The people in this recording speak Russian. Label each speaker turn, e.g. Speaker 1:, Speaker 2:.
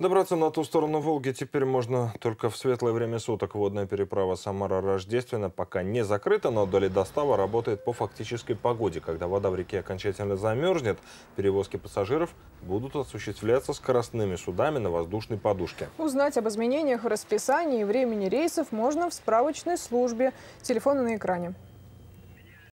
Speaker 1: Добраться на ту сторону Волги теперь можно только в светлое время суток. Водная переправа Самара-Рождественно пока не закрыта, но до достава работает по фактической погоде. Когда вода в реке окончательно замерзнет, перевозки пассажиров будут осуществляться скоростными судами на воздушной подушке.
Speaker 2: Узнать об изменениях в расписании и времени рейсов можно в справочной службе. Телефоны на экране.